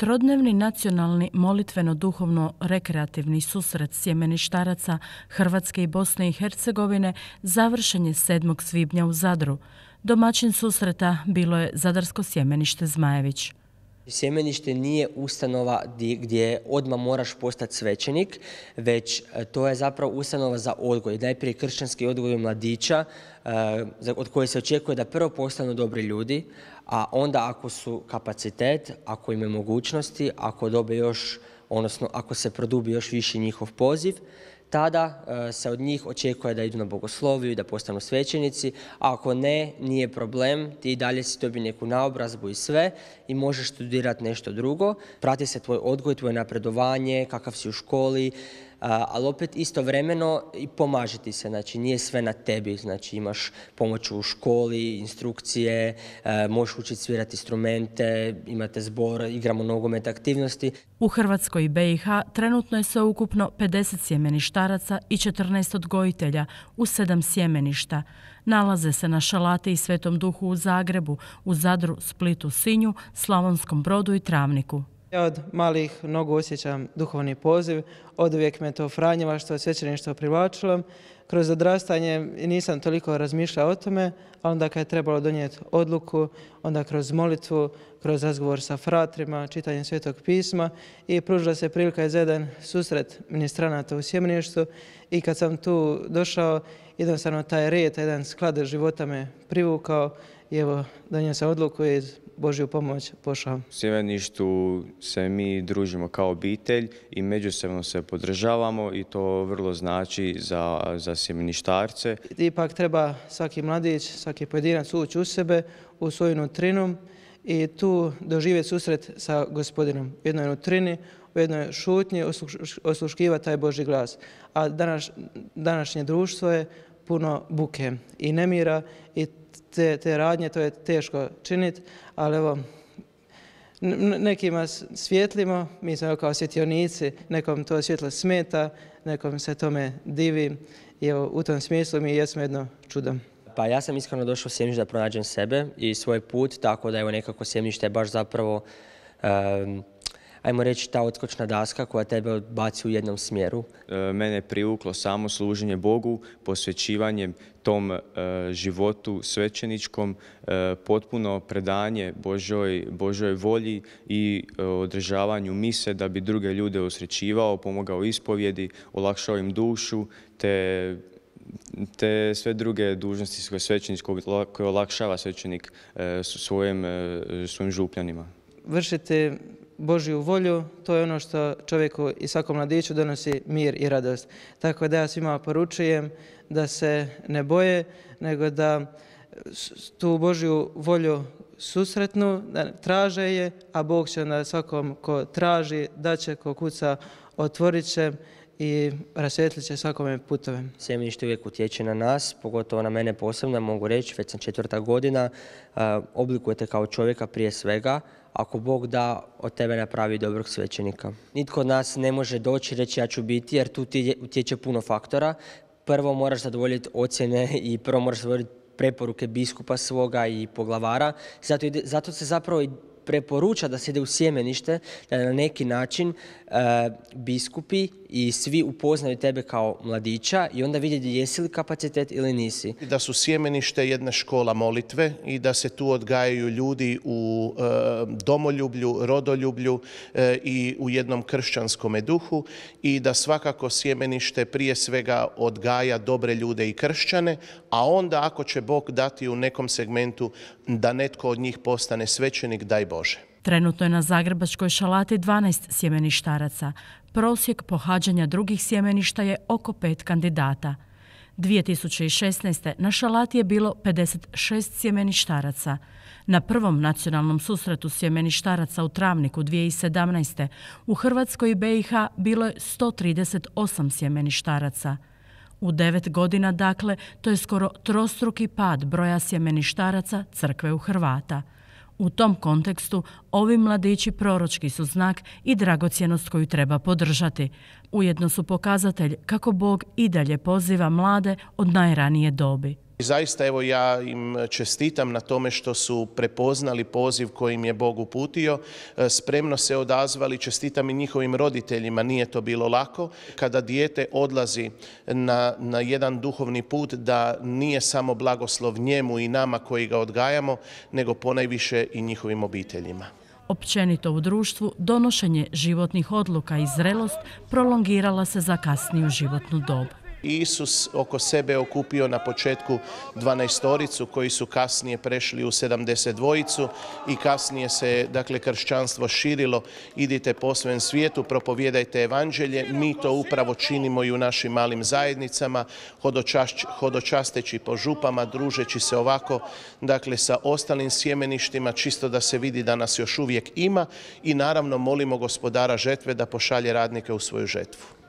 Trodnevni nacionalni molitveno-duhovno-rekreativni susret sjemeništaraca Hrvatske i Bosne i Hercegovine završen je 7. svibnja u Zadru. Domaćin susreta bilo je Zadarsko sjemenište Zmajević. Sjemenište nije ustanova gdje odmah moraš postati svećenik, već e, to je zapravo ustanova za odgoj. Najprije kršćanski odgoj mladića, e, od koje se očekuje da prvo postanu dobri ljudi, a onda ako su kapacitet, ako imaju mogućnosti, ako dobe još, odnosno ako se produbi još više njihov poziv, tada e, se od njih očekuje da idu na bogosloviju, da postanu svećenici, a ako ne, nije problem, ti dalje si dobi neku naobrazbu i sve i možeš studirati nešto drugo, prati se tvoj odgoj, tvoje napredovanje, kakav si u školi, ali opet istovremeno i pomažiti se, znači nije sve na tebi, znači imaš pomoć u školi, instrukcije, e, možeš učiti svirati instrumente, imate zbor, igramo nogomet aktivnosti. U Hrvatskoj i BiH trenutno je se ukupno 50 sjemeništaraca i 14 odgojitelja u 7 sjemeništa. Nalaze se na Šalate i Svetom Duhu u Zagrebu, u Zadru, Splitu, Sinju, Slavonskom brodu i Travniku. Ja od malih nogu osjećam duhovni poziv, od uvijek me to svećanje svećeništvo privlačilo. Kroz odrastanje nisam toliko razmišljao o tome, a onda kad je trebalo donijeti odluku, onda kroz molitvu, kroz razgovor sa fratrima, čitanje svetog pisma i pružila se prilika za jedan susret ministranata u sjemeništu i kad sam tu došao, jednostavno taj red, jedan sklad života me privukao i evo donio sam odluku iz Božju pomoć pošao. U Sjeveništu se mi družimo kao obitelj i međusobno se podržavamo i to vrlo znači za, za sjemeništarce. Ipak treba svaki mladić, svaki pojedinac ući u sebe, u svoju nutrinu i tu doživjeti susret sa gospodinom. U jednoj nutrini, u jednoj šutnji osluškiva taj Boži glas. A današnje društvo je puno buke i nemira i te, radnje, to je teško činiti, ali evo, nekima svijetlimo mi smo kao svjetionici, nekom to svjetlo smeta, nekom se tome divi i evo, u tom smislu mi jesmo jedno čudo. Pa ja sam iskreno došao u da pronađem sebe i svoj put, tako da evo nekako sjemište je baš zapravo ajmo reći, ta otkočna daska koja tebe odbaci u jednom smjeru? E, mene je privuklo samo služenje Bogu, posvećivanjem tom e, životu svećeničkom, e, potpuno predanje Božoj, volji i održavanju mise da bi druge ljude osrećivao, pomogao ispovjedi, olakšao im dušu, te te sve druge dužnosti svećeničkog koje olakšava svećenik svojim, svojim župljanima. Vršite Božju volju, to je ono što čovjeku i svakom mladiću donosi mir i radost. Tako da ja svima poručujem da se ne boje, nego da tu Božju volju susretnu, da traže je, a Bog će na svakom ko traži, da će, ko kuca, otvorit će i rasvjetlit će svakome putove. Sjemenište uvijek utječe na nas, pogotovo na mene posebno, mogu reći, već sam četvrta godina, e, oblikujete kao čovjeka prije svega, ako Bog da, od tebe napravi dobrog svećenika. Nitko od nas ne može doći reći ja ću biti, jer tu utječe puno faktora. Prvo moraš zadovoljiti ocjene i prvo moraš zadovoljiti preporuke biskupa svoga i poglavara. Zato, zato se zapravo i preporuča da se ide u sjemenište, da na neki način e, biskupi i svi upoznaju tebe kao mladića i onda vidjeti jesi li kapacitet ili nisi. Da su sjemenište jedna škola molitve i da se tu odgajaju ljudi u e, domoljublju, rodoljublju e, i u jednom kršćanskom duhu i da svakako sjemenište prije svega odgaja dobre ljude i kršćane, a onda ako će Bog dati u nekom segmentu da netko od njih postane svećenik, daj Bože. Trenutno je na Zagrebačkoj šalati 12 sjemeništaraca. Prosjek pohađanja drugih sjemeništa je oko pet kandidata. 2016. na šalati je bilo 56 sjemeništaraca. Na prvom nacionalnom susretu sjemeništaraca u Travniku 2017. u Hrvatskoj i BiH bilo je 138 sjemeništaraca. U devet godina, dakle, to je skoro trostruki pad broja sjemeništaraca crkve u Hrvata – u tom kontekstu ovi mladići proročki su znak i dragocjenost koju treba podržati. Ujedno su pokazatelj kako Bog i dalje poziva mlade od najranije dobi zaista evo ja im čestitam na tome što su prepoznali poziv kojim je Bog uputio, e, spremno se odazvali, čestitam i njihovim roditeljima, nije to bilo lako. Kada dijete odlazi na, na jedan duhovni put da nije samo blagoslov njemu i nama koji ga odgajamo, nego ponajviše i njihovim obiteljima. Općenito u društvu donošenje životnih odluka i zrelost prolongirala se za kasniju životnu dobu. Isus oko sebe okupio na početku 12-oricu koji su kasnije prešli u 72-icu i kasnije se dakle kršćanstvo širilo. Idite po svem svijetu, propovijedajte evanđelje. Mi to upravo činimo i u našim malim zajednicama, hodočasteći po župama, družeći se ovako dakle sa ostalim sjemeništima, čisto da se vidi da nas još uvijek ima i naravno molimo gospodara žetve da pošalje radnike u svoju žetvu.